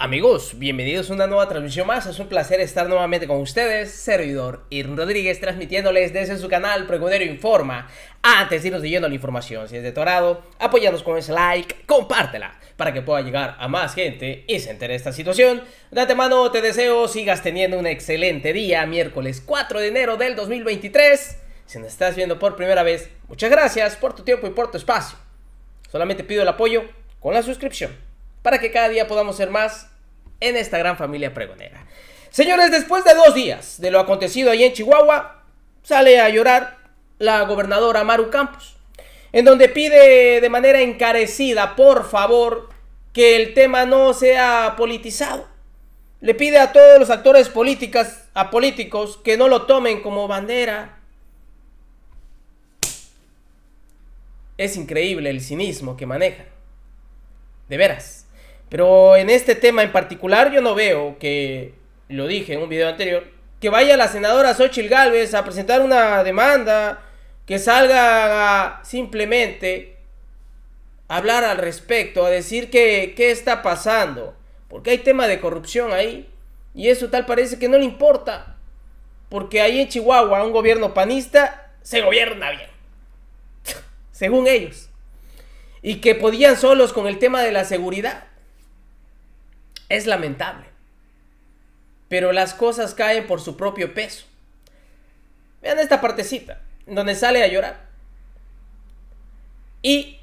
Amigos, bienvenidos a una nueva transmisión más. Es un placer estar nuevamente con ustedes. Servidor Irn Rodríguez transmitiéndoles desde su canal Pregunero Informa. Antes de irnos leyendo la información, si es de Torado, Apoyanos con ese like, compártela para que pueda llegar a más gente y se entere esta situación. Date mano, te deseo sigas teniendo un excelente día, miércoles 4 de enero del 2023. Si nos estás viendo por primera vez, muchas gracias por tu tiempo y por tu espacio. Solamente pido el apoyo con la suscripción para que cada día podamos ser más en esta gran familia pregonera. Señores, después de dos días de lo acontecido ahí en Chihuahua, sale a llorar la gobernadora Maru Campos, en donde pide de manera encarecida, por favor, que el tema no sea politizado. Le pide a todos los actores políticas, a políticos, que no lo tomen como bandera. Es increíble el cinismo que maneja, De veras. Pero en este tema en particular yo no veo que, lo dije en un video anterior, que vaya la senadora Xochitl Gálvez a presentar una demanda, que salga a simplemente hablar al respecto, a decir que qué está pasando, porque hay tema de corrupción ahí y eso tal parece que no le importa, porque ahí en Chihuahua un gobierno panista se gobierna bien, según ellos, y que podían solos con el tema de la seguridad. Es lamentable. Pero las cosas caen por su propio peso. Vean esta partecita, donde sale a llorar. Y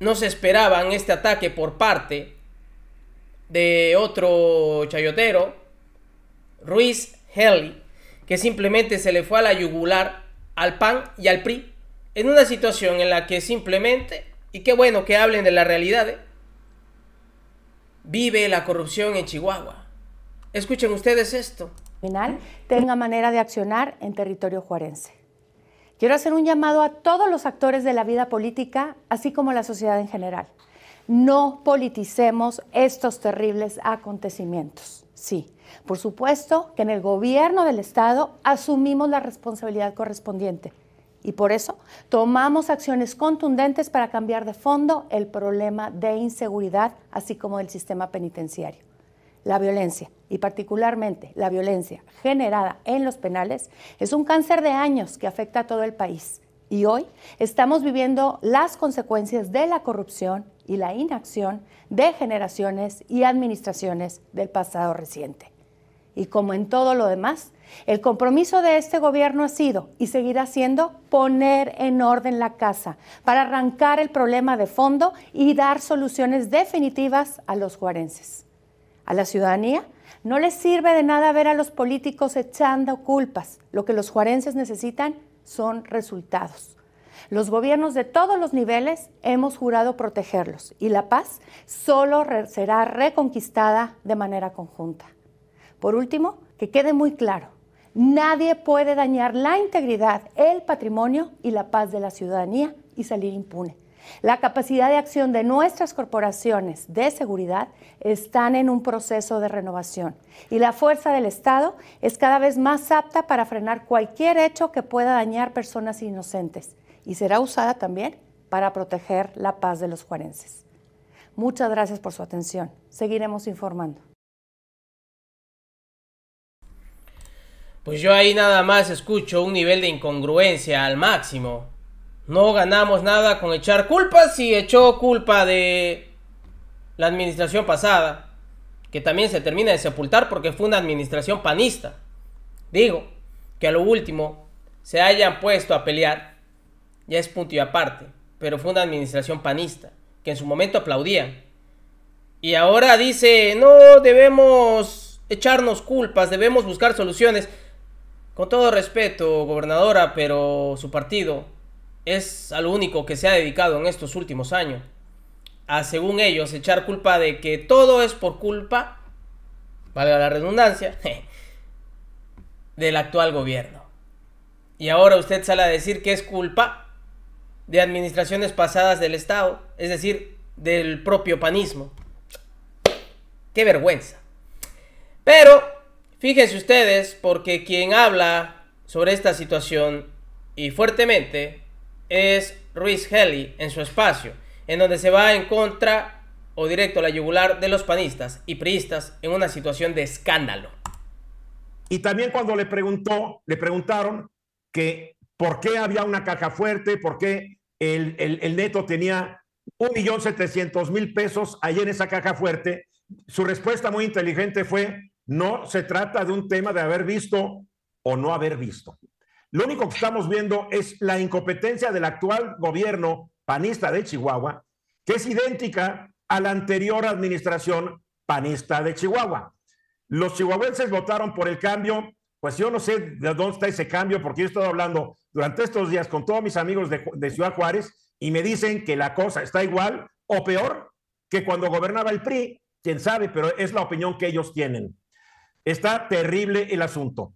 no se esperaban este ataque por parte de otro chayotero, Ruiz Helly, que simplemente se le fue a la yugular al PAN y al PRI en una situación en la que simplemente, y qué bueno que hablen de la realidad, ¿eh? vive la corrupción en Chihuahua. Escuchen ustedes esto. Final tenga manera de accionar en territorio juarense. Quiero hacer un llamado a todos los actores de la vida política, así como a la sociedad en general. No politicemos estos terribles acontecimientos. Sí, por supuesto que en el gobierno del Estado asumimos la responsabilidad correspondiente. Y por eso tomamos acciones contundentes para cambiar de fondo el problema de inseguridad, así como del sistema penitenciario. La violencia, y particularmente la violencia generada en los penales, es un cáncer de años que afecta a todo el país. Y hoy estamos viviendo las consecuencias de la corrupción y la inacción de generaciones y administraciones del pasado reciente. Y como en todo lo demás, el compromiso de este gobierno ha sido y seguirá siendo poner en orden la casa para arrancar el problema de fondo y dar soluciones definitivas a los juarenses. A la ciudadanía no les sirve de nada ver a los políticos echando culpas. Lo que los juarenses necesitan son resultados. Los gobiernos de todos los niveles hemos jurado protegerlos y la paz solo será reconquistada de manera conjunta. Por último, que quede muy claro, nadie puede dañar la integridad, el patrimonio y la paz de la ciudadanía y salir impune. La capacidad de acción de nuestras corporaciones de seguridad están en un proceso de renovación y la fuerza del Estado es cada vez más apta para frenar cualquier hecho que pueda dañar personas inocentes y será usada también para proteger la paz de los juarenses. Muchas gracias por su atención. Seguiremos informando. Pues yo ahí nada más escucho un nivel de incongruencia al máximo. No ganamos nada con echar culpas y echó culpa de la administración pasada, que también se termina de sepultar porque fue una administración panista. Digo, que a lo último se hayan puesto a pelear, ya es punto y aparte, pero fue una administración panista, que en su momento aplaudían. Y ahora dice, no debemos echarnos culpas, debemos buscar soluciones. Con todo respeto, gobernadora, pero su partido es al único que se ha dedicado en estos últimos años a, según ellos, echar culpa de que todo es por culpa, valga la redundancia, del actual gobierno. Y ahora usted sale a decir que es culpa de administraciones pasadas del Estado, es decir, del propio panismo. ¡Qué vergüenza! Pero Fíjense ustedes, porque quien habla sobre esta situación y fuertemente es Ruiz Heli en su espacio, en donde se va en contra o directo a la yugular de los panistas y priistas en una situación de escándalo. Y también cuando le preguntó, le preguntaron que por qué había una caja fuerte, por qué el, el neto tenía un millón setecientos mil pesos ahí en esa caja fuerte, su respuesta muy inteligente fue no se trata de un tema de haber visto o no haber visto. Lo único que estamos viendo es la incompetencia del actual gobierno panista de Chihuahua, que es idéntica a la anterior administración panista de Chihuahua. Los chihuahuenses votaron por el cambio, pues yo no sé de dónde está ese cambio, porque yo he estado hablando durante estos días con todos mis amigos de, Ciudad Juárez y me dicen que la cosa está igual o peor que cuando gobernaba el PRI, quién sabe, pero es la opinión que ellos tienen. Está terrible el asunto.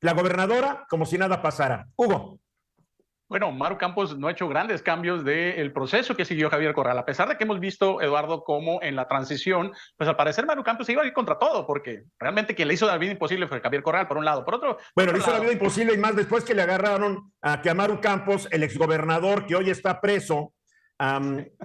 La gobernadora, como si nada pasara. Hugo. Bueno, Maru Campos no ha hecho grandes cambios del proceso que siguió Javier Corral, a pesar de que hemos visto, Eduardo, cómo en la transición, pues al parecer Maru Campos iba a ir contra todo, porque realmente quien le hizo la vida imposible fue Javier Corral, por un lado, por otro... Bueno, le hizo la vida imposible y más después que le agarraron a que a Maru Campos, el exgobernador que hoy está preso,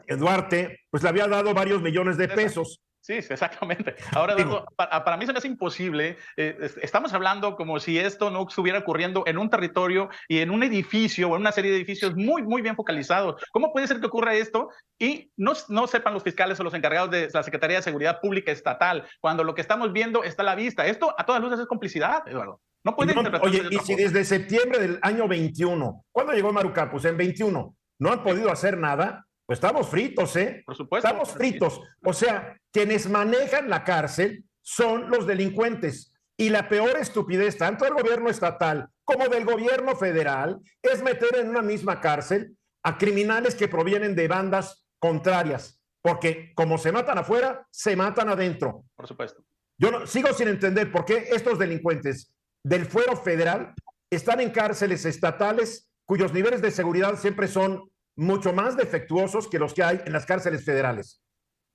Eduarte, pues le había dado varios millones de pesos. Sí, exactamente. Ahora, digo, ah, para, mí eso me imposible. Eh, estamos hablando como si esto no estuviera ocurriendo en un territorio y en un edificio o en una serie de edificios muy, muy bien focalizados. ¿Cómo puede ser que ocurra esto y no, sepan los fiscales o los encargados de la Secretaría de Seguridad Pública Estatal cuando lo que estamos viendo está a la vista? Esto a todas luces es complicidad, Eduardo. No puede no, Oye, y si desde septiembre del año 21, ¿cuándo llegó Maruca? Pues en 21, no han podido hacer nada pues estamos fritos, ¿eh? Por supuesto. Estamos fritos. O sea, quienes manejan la cárcel son los delincuentes. Y la peor estupidez, tanto del gobierno estatal como del gobierno federal, es meter en una misma cárcel a criminales que provienen de bandas contrarias. Porque como se matan afuera, se matan adentro. Por supuesto. Yo no, sigo sin entender por qué estos delincuentes del fuero federal están en cárceles estatales cuyos niveles de seguridad siempre son mucho más defectuosos que los que hay en las cárceles federales.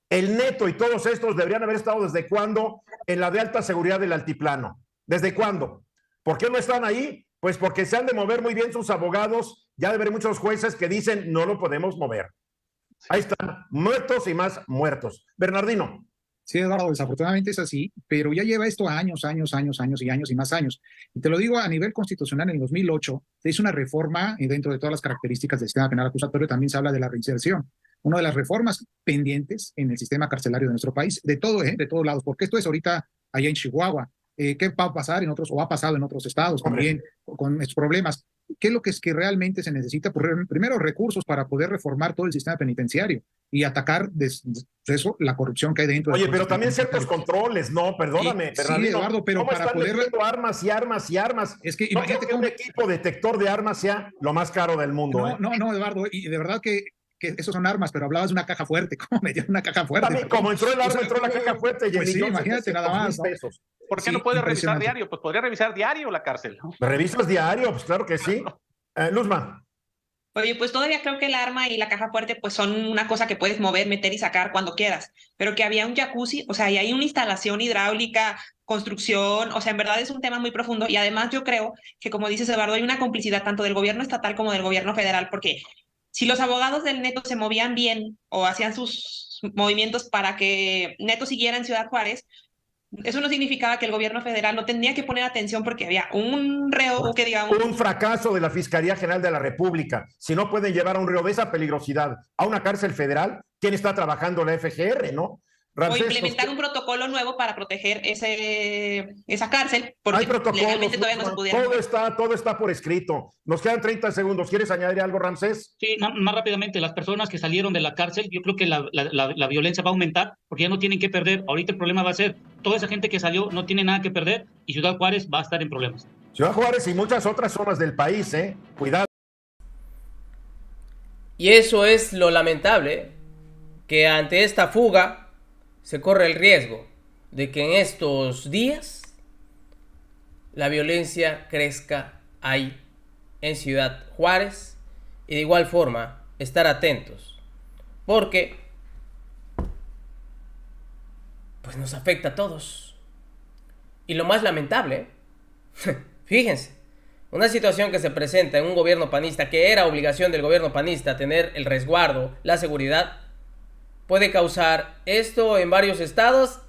El neto y todos estos deberían haber estado desde cuándo en la de alta seguridad del altiplano. ¿Desde cuándo? ¿Por qué no están ahí? Pues porque se han de mover muy bien sus abogados. Ya de ver muchos jueces que dicen no lo podemos mover. Ahí están, muertos y más muertos. Bernardino. Sí, Eduardo, desafortunadamente es así, pero ya lleva esto años, años, años, años y años y más años. Y te lo digo a nivel constitucional, en el 2008 se hizo una reforma y eh, dentro de todas las características del sistema penal acusatorio también se habla de la reinserción. Una de las reformas pendientes en el sistema carcelario de nuestro país, de todo, eh, de todos lados, porque esto es ahorita allá en Chihuahua, eh, qué va a pasar en otros o ha pasado en otros estados también con estos problemas. ¿Qué es lo que es que realmente se necesita? Pues, primero, recursos para poder reformar todo el sistema penitenciario y atacar eso, la corrupción que hay dentro. Oye, pero también ciertos controles, no, perdóname, Eduardo, pero para están poder armas y armas y armas. Es que no imagínate que un equipo detector de armas sea lo más caro del mundo. No, ¿eh? no, no, Eduardo, y de verdad que que esos son armas, pero hablabas de una caja fuerte, ¿cómo me una caja fuerte? También, como entró el arma, entró la caja fuerte. Pues sí, imagínate este, nada más. ¿Por qué no puede revisar diario? Pues podría revisar diario la cárcel. Pues ¿Revisas diario? Pues claro que sí. Eh, Luzma. Oye, pues todavía creo que el arma y la caja fuerte pues son una cosa que puedes mover, meter y sacar cuando quieras, pero que había un jacuzzi, o sea, y hay una instalación hidráulica, construcción, o sea, en verdad es un tema muy profundo y además yo creo que como dices Eduardo, hay una complicidad tanto del gobierno estatal como del gobierno federal porque si los abogados del Neto se movían bien o hacían sus movimientos para que Neto siguiera en Ciudad Juárez, eso no significaba que el gobierno federal no tenía que poner atención porque había un reo que digamos... Un fracaso de la Fiscalía General de la República. Si no pueden llevar a un reo de esa peligrosidad a una cárcel federal, ¿quién está trabajando la FGR, no? o implementar un protocolo nuevo para proteger ese, esa cárcel, porque legalmente todavía no se pudiera. Todo está, todo está por escrito. Nos quedan 30 segundos. ¿Quieres añadir algo, Ramsés? Sí, más rápidamente. Las personas que salieron de la cárcel, yo creo que la, violencia va a aumentar porque ya no tienen que perder. Ahorita el problema va a ser toda esa gente que salió no tiene nada que perder y Ciudad Juárez va a estar en problemas. Ciudad Juárez y muchas otras zonas del país, ¿eh? Cuidado. Y eso es lo lamentable, que ante esta fuga se corre el riesgo de que en estos días la violencia crezca ahí en Ciudad Juárez y de igual forma estar atentos porque pues nos afecta a todos. Y lo más lamentable, fíjense, una situación que se presenta en un gobierno panista que era obligación del gobierno panista tener el resguardo, la seguridad puede causar esto en varios estados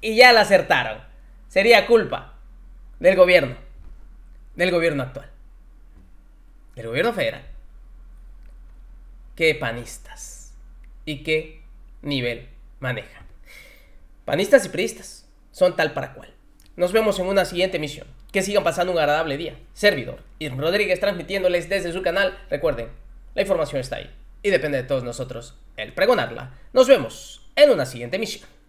y ya la acertaron. Sería culpa del gobierno, del gobierno actual, del gobierno federal. Qué panistas y qué nivel manejan. Panistas y priistas son tal para cual. Nos vemos en una siguiente emisión. Que sigan pasando un agradable día. Servidor y Rodríguez transmitiéndoles desde su canal. Recuerden, la información está ahí y depende de todos nosotros el pregonarla. Nos vemos en una siguiente misión.